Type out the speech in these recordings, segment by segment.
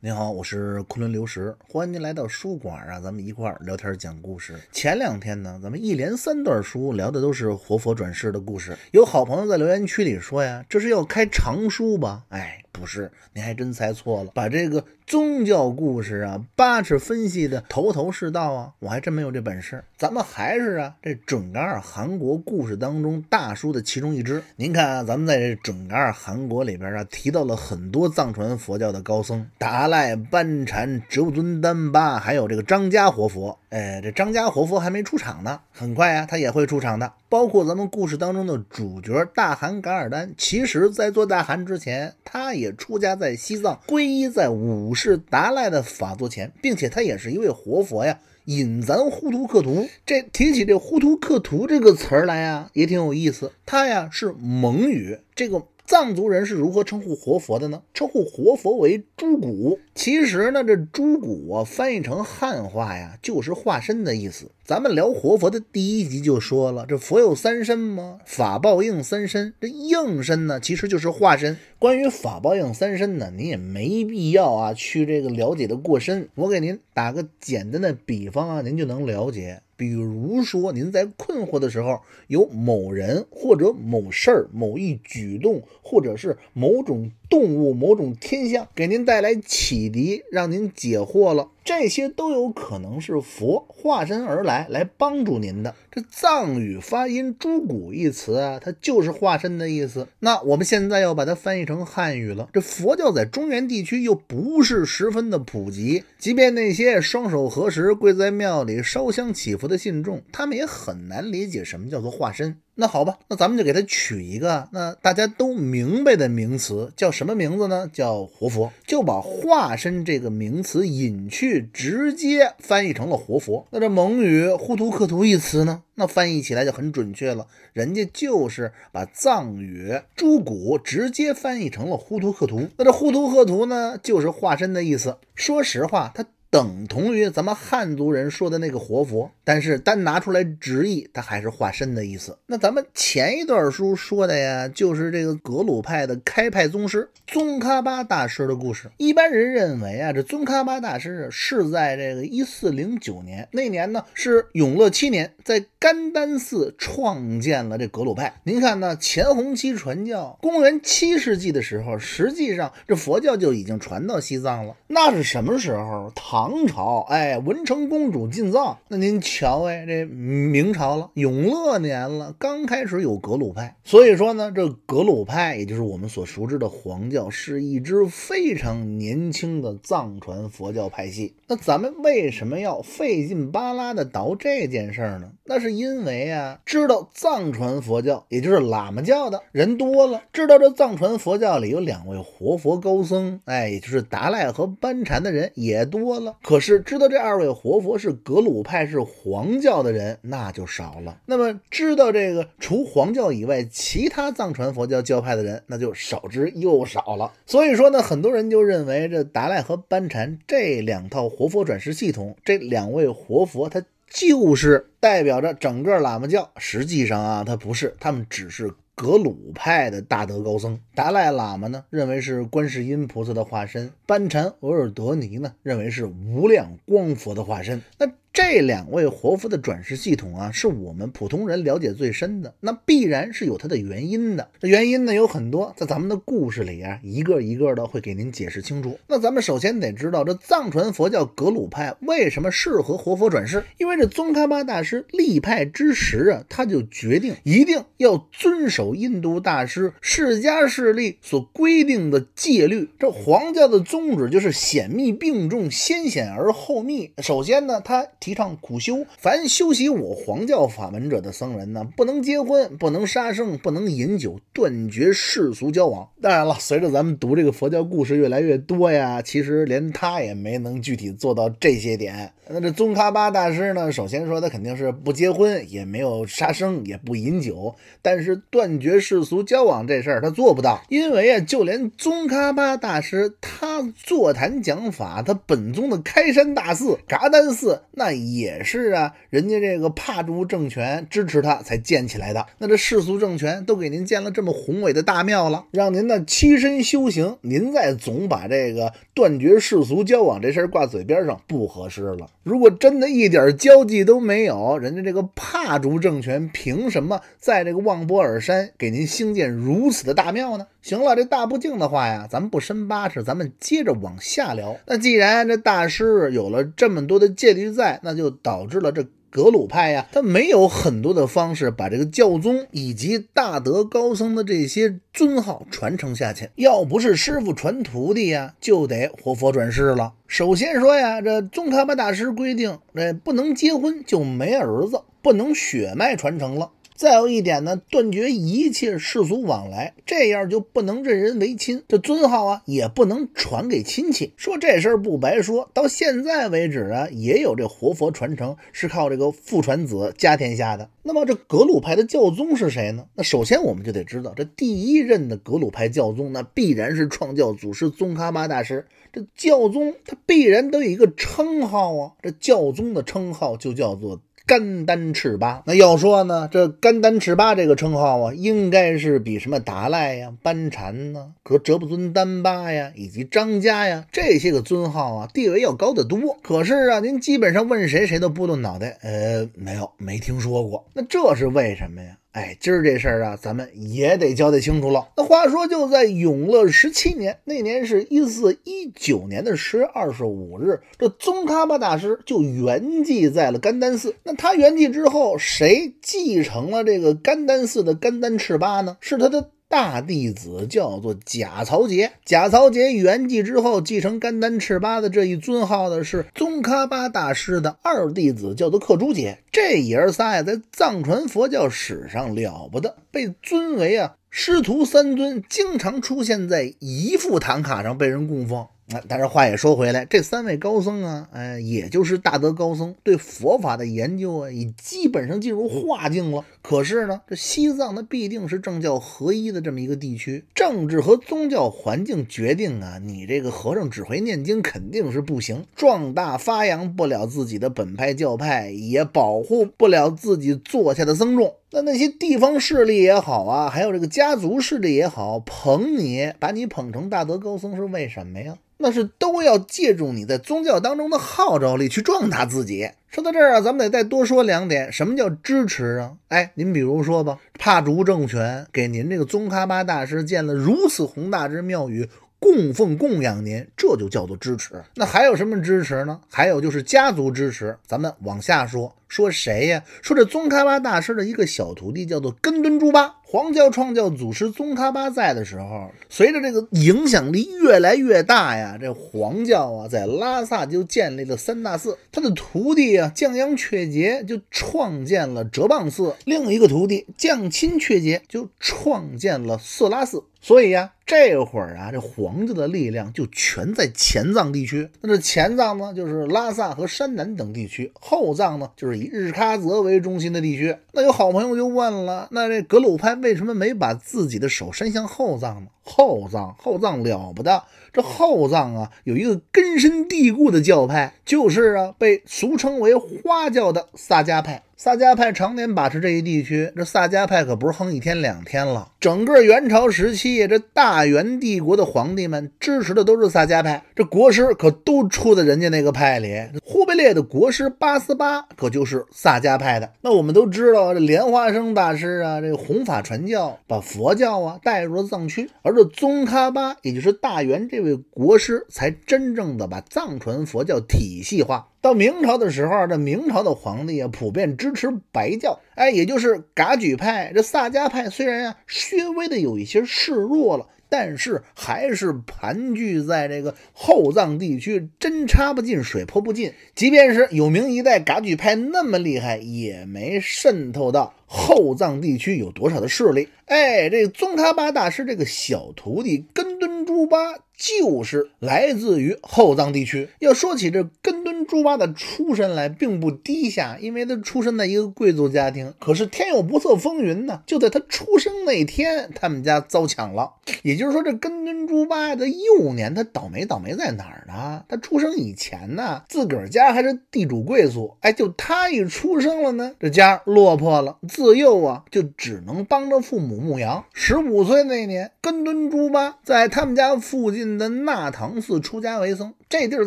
您好，我是昆仑流石，欢迎您来到书馆啊，咱们一块儿聊天讲故事。前两天呢，咱们一连三段书聊的都是活佛转世的故事，有好朋友在留言区里说呀，这是要开长书吧？哎，不是，您还真猜错了，把这个。宗教故事啊，八尺分析的头头是道啊，我还真没有这本事。咱们还是啊，这准噶尔汗国故事当中大叔的其中一支。您看啊，咱们在这准噶尔汗国里边啊，提到了很多藏传佛教的高僧，达赖班禅、哲尊丹巴，还有这个张家活佛。哎，这张家活佛还没出场呢，很快啊，他也会出场的。包括咱们故事当中的主角大汗噶尔丹，其实，在做大汗之前，他也出家在西藏，皈依在五。是达赖的法座前，并且他也是一位活佛呀。引咱呼图克图，这提起这呼图克图这个词儿来呀，也挺有意思。他呀是蒙语这个。藏族人是如何称呼活佛的呢？称呼活佛为“猪骨。其实呢，这“猪骨啊，翻译成汉话呀，就是化身的意思。咱们聊活佛的第一集就说了，这佛有三身吗？法报应三身。这应身呢，其实就是化身。关于法报应三身呢，您也没必要啊，去这个了解的过深。我给您打个简单的比方啊，您就能了解。比如说，您在困惑的时候，有某人或者某事儿、某一举动，或者是某种。动物某种天象给您带来启迪，让您解惑了，这些都有可能是佛化身而来，来帮助您的。这藏语发音“猪古”一词啊，它就是化身的意思。那我们现在要把它翻译成汉语了。这佛教在中原地区又不是十分的普及，即便那些双手合十、跪在庙里烧香祈福的信众，他们也很难理解什么叫做化身。那好吧，那咱们就给他取一个那大家都明白的名词，叫什么名字呢？叫活佛，就把化身这个名词引去，直接翻译成了活佛。那这蒙语呼图克图一词呢，那翻译起来就很准确了，人家就是把藏语猪古直接翻译成了呼图克图。那这呼图克图呢，就是化身的意思。说实话，他。等同于咱们汉族人说的那个活佛，但是单拿出来直译，它还是化身的意思。那咱们前一段书说的呀，就是这个格鲁派的开派宗师宗喀巴大师的故事。一般人认为啊，这宗喀巴大师是在这个一四零九年那年呢，是永乐七年，在甘丹寺创建了这格鲁派。您看呢，前弘期传教，公元七世纪的时候，实际上这佛教就已经传到西藏了。那是什么时候？唐。唐朝，哎，文成公主进藏。那您瞧，哎，这明朝了，永乐年了，刚开始有格鲁派。所以说呢，这格鲁派，也就是我们所熟知的黄教，是一支非常年轻的藏传佛教派系。那咱们为什么要费劲巴拉的倒这件事儿呢？那是因为啊，知道藏传佛教，也就是喇嘛教的人多了；知道这藏传佛教里有两位活佛高僧，哎，也就是达赖和班禅的人也多了。可是知道这二位活佛是格鲁派是黄教的人那就少了。那么知道这个除黄教以外，其他藏传佛教教派的人那就少之又少了。所以说呢，很多人就认为这达赖和班禅这两套活佛转世系统，这两位活佛他。就是代表着整个喇嘛教，实际上啊，他不是，他们只是格鲁派的大德高僧。达赖喇嘛呢，认为是观世音菩萨的化身；班禅额尔德尼呢，认为是无量光佛的化身。那。这两位活佛的转世系统啊，是我们普通人了解最深的，那必然是有它的原因的。这原因呢有很多，在咱们的故事里啊，一个一个的会给您解释清楚。那咱们首先得知道这藏传佛教格鲁派为什么适合活佛转世？因为这宗喀巴大师立派之时啊，他就决定一定要遵守印度大师释迦势力所规定的戒律。这黄教的宗旨就是显密并重，先显而后密。首先呢，他。提倡苦修，凡修习我黄教法门者的僧人呢，不能结婚，不能杀生，不能饮酒，断绝世俗交往。当然了，随着咱们读这个佛教故事越来越多呀，其实连他也没能具体做到这些点。那这宗喀巴大师呢，首先说他肯定是不结婚，也没有杀生，也不饮酒，但是断绝世俗交往这事儿他做不到，因为啊，就连宗喀巴大师他座谈讲法，他本宗的开山大寺噶丹寺那。也是啊，人家这个帕竹政权支持他才建起来的。那这世俗政权都给您建了这么宏伟的大庙了，让您呢栖身修行，您再总把这个断绝世俗交往这事儿挂嘴边上不合适了。如果真的一点交际都没有，人家这个帕竹政权凭什么在这个望波尔山给您兴建如此的大庙呢？行了，这大不敬的话呀，咱们不深扒扯，咱们接着往下聊。那既然这大师有了这么多的戒律在，那那就导致了这格鲁派呀，他没有很多的方式把这个教宗以及大德高僧的这些尊号传承下去。要不是师傅传徒弟呀，就得活佛转世了。首先说呀，这宗喀巴大师规定，这不能结婚就没儿子，不能血脉传承了。再有一点呢，断绝一切世俗往来，这样就不能任人唯亲，这尊号啊也不能传给亲戚。说这事儿不白说，到现在为止啊，也有这活佛传承是靠这个父传子家天下的。那么这格鲁派的教宗是谁呢？那首先我们就得知道，这第一任的格鲁派教宗那必然是创教祖师宗喀巴大师。这教宗他必然都有一个称号啊，这教宗的称号就叫做。甘丹赤巴，那要说呢，这甘丹赤巴这个称号啊，应该是比什么达赖呀、班禅呐、和哲布尊丹巴呀，以及张家呀这些个尊号啊，地位要高得多。可是啊，您基本上问谁，谁都不动脑袋，呃，没有，没听说过。那这是为什么呀？哎，今儿这事儿啊，咱们也得交代清楚了。那话说，就在永乐十七年，那年是一四一九年的十月二十五日，这宗喀巴大师就圆寂在了甘丹寺。那他圆寂之后，谁继承了这个甘丹寺的甘丹赤巴呢？是他的。大弟子叫做贾曹杰，贾曹杰圆寂之后，继承甘丹赤巴的这一尊号的是宗喀巴大师的二弟子，叫做克珠杰。这爷仨呀，在藏传佛教史上了不得，被尊为啊师徒三尊，经常出现在一副唐卡上被人供奉。啊，但是话也说回来，这三位高僧啊，呃，也就是大德高僧，对佛法的研究啊，已基本上进入化境了。可是呢，这西藏它必定是政教合一的这么一个地区，政治和宗教环境决定啊，你这个和尚只会念经肯定是不行，壮大发扬不了自己的本派教派，也保护不了自己坐下的僧众。那那些地方势力也好啊，还有这个家族势力也好，捧你把你捧成大德高僧是为什么呀？那是都要借助你在宗教当中的号召力去壮大自己。说到这儿啊，咱们得再多说两点。什么叫支持啊？哎，您比如说吧，帕竹政权给您这个宗喀巴大师建了如此宏大之庙宇。供奉供养您，这就叫做支持。那还有什么支持呢？还有就是家族支持。咱们往下说说谁呀？说这宗喀巴大师的一个小徒弟叫做根敦朱巴。黄教创教祖师宗喀巴在的时候，随着这个影响力越来越大呀，这黄教啊，在拉萨就建立了三大寺。他的徒弟啊，降央却杰就创建了哲蚌寺；另一个徒弟降钦却杰就创建了色拉寺。所以呀。这会儿啊，这皇家的力量就全在前藏地区。那这前藏呢，就是拉萨和山南等地区；后藏呢，就是以日喀则为中心的地区。那有好朋友就问了：那这格鲁派为什么没把自己的手伸向后藏呢？后藏后藏了不得！这后藏啊，有一个根深蒂固的教派，就是啊，被俗称为花教的萨迦派。萨迦派常年把持这一地区。这萨迦派可不是哼一天两天了。整个元朝时期，这大元帝国的皇帝们支持的都是萨迦派，这国师可都出在人家那个派里。忽必烈的国师八思巴可就是萨迦派的。那我们都知道，这莲花生大师啊，这弘法传教，把佛教啊带入了藏区。而这宗喀巴，也就是大元这位国师，才真正的把藏传佛教体系化。到明朝的时候这明朝的皇帝啊，普遍支持白教。哎，也就是噶举派，这萨迦派虽然呀略微的有一些示弱了，但是还是盘踞在这个后藏地区，针插不进，水泼不进。即便是有名一代噶举派那么厉害，也没渗透到后藏地区有多少的势力。哎，这宗喀巴大师这个小徒弟根敦珠巴就是来自于后藏地区。要说起这根。猪八的出身来并不低下，因为他出生在一个贵族家庭。可是天有不测风云呢，就在他出生那天，他们家遭抢了。也就是说，这根敦猪八的幼年，他倒霉倒霉在哪儿呢？他出生以前呢，自个儿家还是地主贵族，哎，就他一出生了呢，这家落魄了。自幼啊，就只能帮着父母牧羊。十五岁那年，根敦猪八在他们家附近的纳塘寺出家为僧。这地儿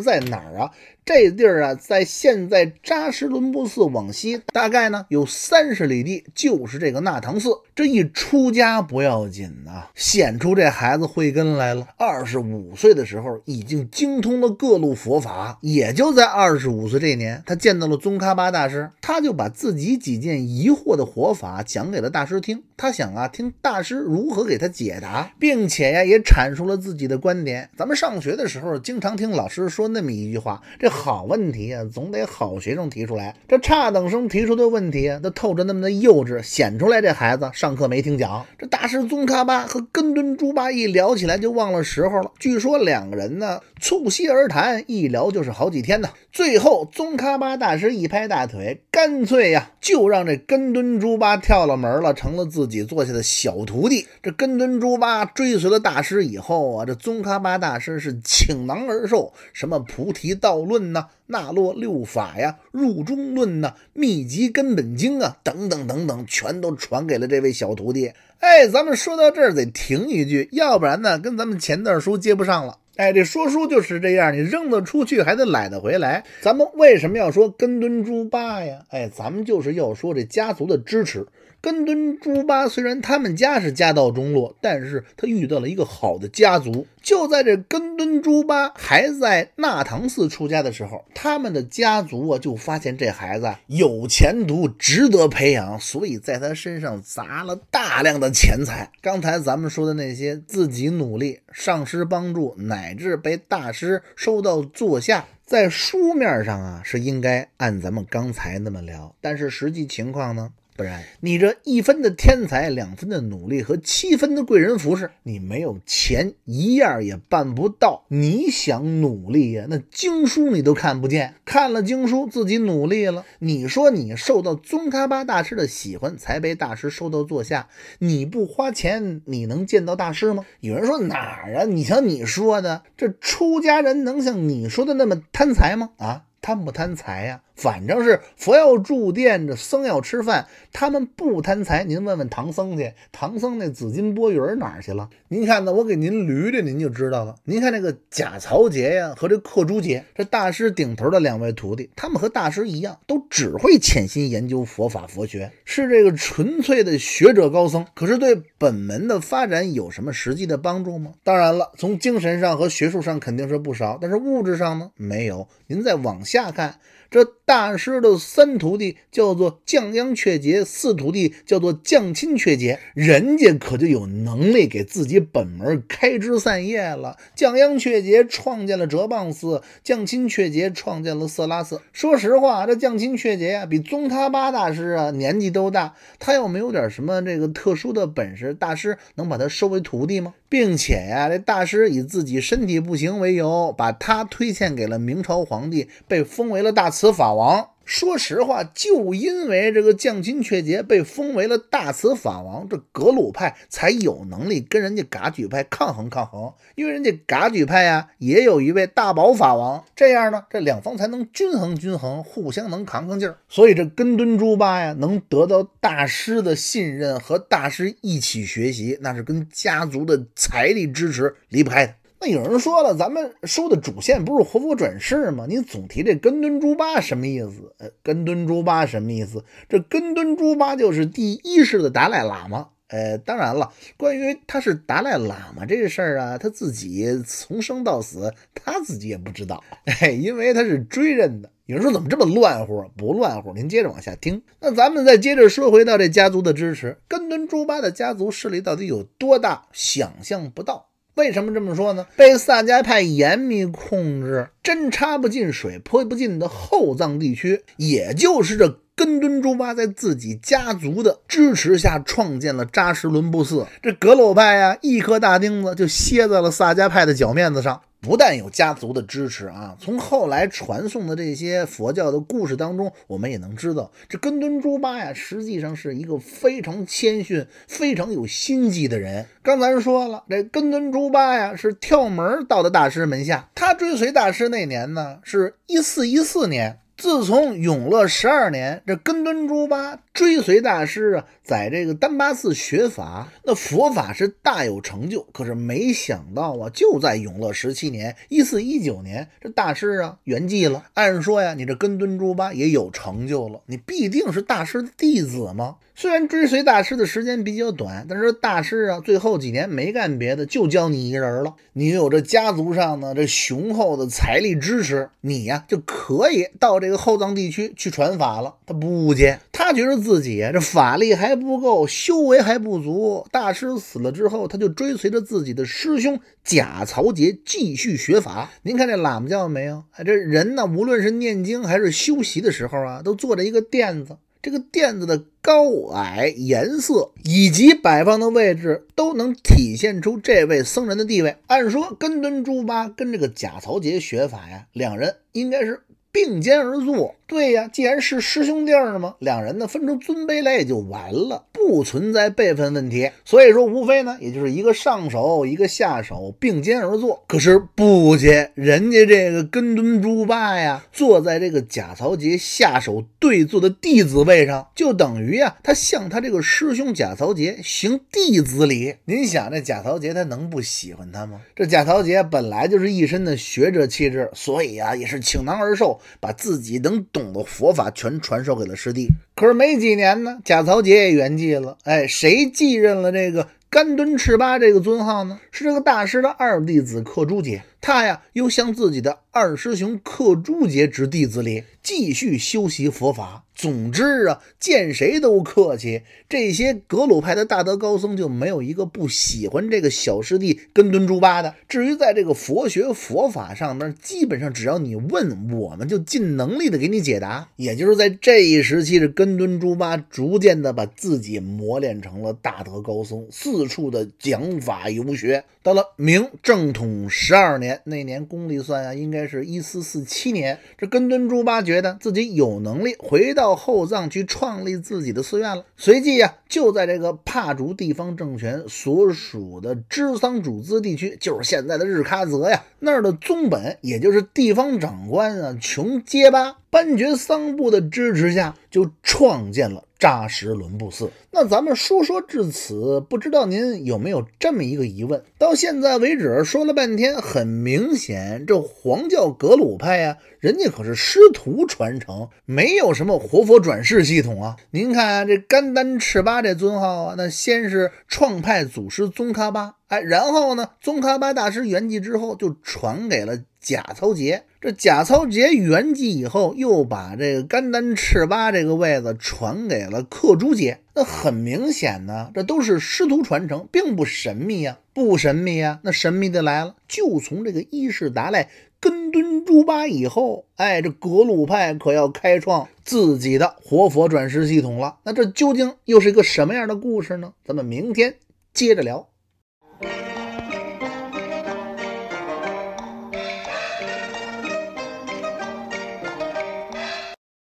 在哪儿啊？这地儿啊，在现在扎什伦布寺往西，大概呢有三十里地，就是这个纳唐寺。这一出家不要紧啊，显出这孩子慧根来了。二十五岁的时候，已经精通了各路佛法。也就在二十五岁这年，他见到了宗喀巴大师，他就把自己几件疑惑的活法讲给了大师听。他想啊，听大师如何给他解答，并且呀，也阐述了自己的观点。咱们上学的时候，经常听老师。师说那么一句话，这好问题呀，总得好学生提出来。这差等生提出的问题啊，都透着那么的幼稚，显出来这孩子上课没听讲。这大师宗喀巴和根敦朱巴一聊起来就忘了时候了。据说两个人呢，促膝而谈，一聊就是好几天呢。最后宗喀巴大师一拍大腿，干脆呀，就让这根敦朱巴跳了门了，成了自己坐下的小徒弟。这根敦朱巴追随了大师以后啊，这宗喀巴大师是倾囊而授。什么菩提道论呐、那洛六法呀、入中论呐、密集根本经啊，等等等等，全都传给了这位小徒弟。哎，咱们说到这儿得停一句，要不然呢，跟咱们前段书接不上了。哎，这说书就是这样，你扔得出去，还得来得回来。咱们为什么要说根敦猪八呀？哎，咱们就是要说这家族的支持。根敦朱巴虽然他们家是家道中落，但是他遇到了一个好的家族。就在这根敦朱巴还在纳唐寺出家的时候，他们的家族啊就发现这孩子有前途，值得培养，所以在他身上砸了大量的钱财。刚才咱们说的那些自己努力、上师帮助，乃至被大师收到座下，在书面上啊是应该按咱们刚才那么聊，但是实际情况呢？不然，你这一分的天才，两分的努力和七分的贵人服饰，你没有钱一样也办不到。你想努力呀？那经书你都看不见，看了经书自己努力了。你说你受到宗喀巴大师的喜欢，才被大师收到座下。你不花钱，你能见到大师吗？有人说哪儿啊？你瞧你说的，这出家人能像你说的那么贪财吗？啊，贪不贪财呀？反正，是佛要住店，这僧要吃饭。他们不贪财，您问问唐僧去。唐僧那紫金钵盂哪儿去了？您看呢，我给您捋捋，您就知道了。您看这个贾曹杰呀，和这克朱杰，这大师顶头的两位徒弟，他们和大师一样，都只会潜心研究佛法佛学，是这个纯粹的学者高僧。可是对本门的发展有什么实际的帮助吗？当然了，从精神上和学术上肯定是不少，但是物质上呢，没有。您再往下看，这。大师的三徒弟叫做降央却杰，四徒弟叫做降亲却杰，人家可就有能力给自己本门开枝散叶了。降央却杰创建了哲蚌寺，降亲却杰创建了色拉寺。说实话，这降亲却杰啊，比宗喀巴大师啊年纪都大，他要没有点什么这个特殊的本事，大师能把他收为徒弟吗？并且呀，这大师以自己身体不行为由，把他推荐给了明朝皇帝，被封为了大慈法王。说实话，就因为这个降钦却杰被封为了大慈法王，这格鲁派才有能力跟人家噶举派抗衡抗衡。因为人家噶举派啊，也有一位大宝法王，这样呢，这两方才能均衡均衡，互相能扛扛劲儿。所以这根敦珠巴呀，能得到大师的信任和大师一起学习，那是跟家族的财力支持离不开的。那有人说了，咱们说的主线不是活佛转世吗？你总提这根敦猪巴什么意思？呃，根敦猪巴什么意思？这根敦猪巴就是第一世的达赖喇嘛。呃，当然了，关于他是达赖喇嘛这事儿啊，他自己从生到死他自己也不知道。哎，因为他是追认的。有人说怎么这么乱乎？不乱乎？您接着往下听。那咱们再接着说回到这家族的支持，根敦猪巴的家族势力到底有多大？想象不到。为什么这么说呢？被萨迦派严密控制、针插不进水泼不进的后藏地区，也就是这根敦珠巴在自己家族的支持下创建了扎什伦布寺。这格鲁派呀，一颗大钉子就楔在了萨迦派的脚面子上。不但有家族的支持啊，从后来传颂的这些佛教的故事当中，我们也能知道，这根敦朱巴呀，实际上是一个非常谦逊、非常有心机的人。刚才说了，这根敦朱巴呀，是跳门到的大师门下。他追随大师那年呢，是一四一四年，自从永乐十二年，这根敦朱巴追随大师啊。在这个丹巴寺学法，那佛法是大有成就。可是没想到啊，就在永乐十七年（一四一九年），这大师啊圆寂了。按说呀，你这根敦珠巴也有成就了，你必定是大师的弟子嘛。虽然追随大师的时间比较短，但是大师啊最后几年没干别的，就教你一个人了。你有这家族上的这雄厚的财力支持，你呀就可以到这个后藏地区去传法了。他不接，他觉得自己这法力还。不够，修为还不足。大师死了之后，他就追随着自己的师兄贾曹杰继续学法。您看这喇嘛教没有？哎，这人呢，无论是念经还是修习的时候啊，都坐着一个垫子。这个垫子的高矮、颜色以及摆放的位置，都能体现出这位僧人的地位。按说，根敦朱八跟这个贾曹杰学法呀，两人应该是并肩而坐。对呀，既然是师兄弟儿嘛，两人呢分出尊卑来也就完了，不存在辈分问题。所以说，无非呢，也就是一个上手，一个下手，并肩而坐。可是不接，人家这个根敦猪八呀，坐在这个贾曹杰下手对坐的弟子位上，就等于啊，他向他这个师兄贾曹杰行弟子礼。您想，这贾曹杰他能不喜欢他吗？这贾曹杰本来就是一身的学者气质，所以啊，也是倾囊而受，把自己能懂。佛法全传授给了师弟，可是没几年呢，贾曹杰也圆寂了。哎，谁继任了这个甘敦赤巴这个尊号呢？是这个大师的二弟子克珠杰，他呀又向自己的二师兄克珠杰之弟子里继续修习佛法。总之啊，见谁都客气，这些格鲁派的大德高僧就没有一个不喜欢这个小师弟根敦朱巴的。至于在这个佛学佛法上面，基本上只要你问，我们就尽能力的给你解答。也就是在这一时期，这根敦朱巴逐渐的把自己磨练成了大德高僧，四处的讲法游学。到了明正统十二年，那年公历算啊，应该是一四四七年。这根敦朱巴觉得自己有能力回到。后藏去创立自己的寺院了。随即呀，就在这个帕竹地方政权所属的支桑主资地区，就是现在的日喀则呀，那儿的宗本，也就是地方长官啊，穷结巴。班觉桑布的支持下，就创建了扎什伦布寺。那咱们说说至此，不知道您有没有这么一个疑问？到现在为止，说了半天，很明显，这黄教格鲁派啊，人家可是师徒传承，没有什么活佛转世系统啊。您看这甘丹赤巴这尊号啊，那先是创派祖师宗喀巴，哎，然后呢，宗喀巴大师圆寂之后，就传给了贾曹杰。这甲操杰圆寂以后，又把这个甘丹赤巴这个位子传给了克珠杰。那很明显呢，这都是师徒传承，并不神秘啊，不神秘啊。那神秘的来了，就从这个伊势达赖根敦珠巴以后，哎，这格鲁派可要开创自己的活佛转世系统了。那这究竟又是一个什么样的故事呢？咱们明天接着聊。